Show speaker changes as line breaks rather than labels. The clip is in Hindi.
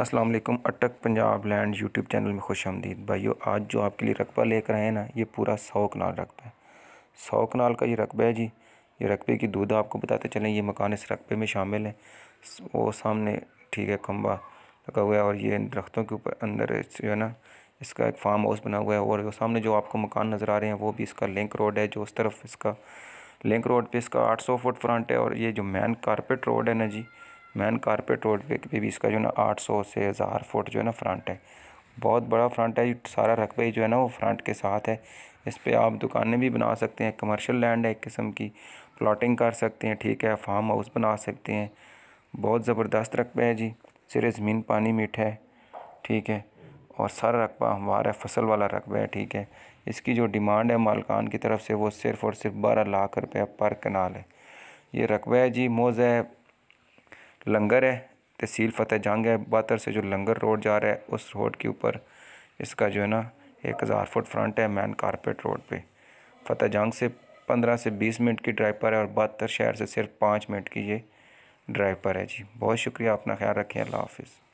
अस्सलाम वालेकुम अटक पंजाब लैंड यूट्यूब चैनल में खुश आमदीद भाइयों आज जो आपके लिए रकबा लेकर आए हैं ना ये पूरा सौ कनाल रकबा है सौ कनाल का ये रकबा है जी ये रकबे की दूध आपको बताते चलें ये मकान इस रकबे में शामिल है वो सामने ठीक है खम्बा लगा हुआ है और ये दरख्तों के ऊपर अंदर जो है ना इसका एक फार्म हाउस बना हुआ है और सामने जो आपको मकान नज़र आ रहे हैं वो भी इसका लिंक रोड है जो उस तरफ इसका लिंक रोड पर इसका आठ सौ फुट फ्रंट है और ये जो मैन कारपेट रोड है ना जी मैन कारपेट रोड पे भी इसका जो है ना आठ सौ से हज़ार फुट जो है ना फ्रंट है बहुत बड़ा फ्रंट है सारा रकबा ही जो है ना वो फ्रंट के साथ है इस पर आप दुकानें भी बना सकते हैं कमर्शियल लैंड है एक किस्म की प्लाटिंग कर सकते हैं ठीक है फार्म हाउस बना सकते हैं बहुत ज़बरदस्त रकबा है जी सिरे ज़मीन पानी मीठा है ठीक है और सारा रकबा हमारा है फसल वाला रकबा है ठीक है इसकी जो डिमांड है मालकान की तरफ से वो सिर्फ़ और सिर्फ बारह लाख रुपये पर कनाल है ये रकबा है जी मोज़ है लंगर है तहसील फतेह जंग है बातर से जो लंगर रोड जा रहा है उस रोड के ऊपर इसका जो है ना एक हज़ार फुट फ्रंट है मैन कारपेट रोड पे फतेह जंग से पंद्रह से बीस मिनट की ड्राइव पर है और बहत्तर शहर से सिर्फ पाँच मिनट की ये ड्राइव पर है जी बहुत शुक्रिया अपना ख्याल रखें अल्लाह हाफिज़